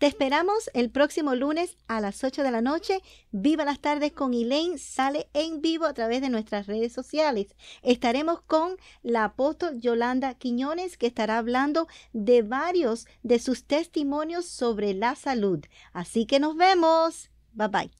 Te esperamos el próximo lunes a las 8 de la noche. Viva las tardes con Elaine. Sale en vivo a través de nuestras redes sociales. Estaremos con la apóstol Yolanda Quiñones que estará hablando de varios de sus testimonios sobre la salud. Así que nos vemos. Bye bye.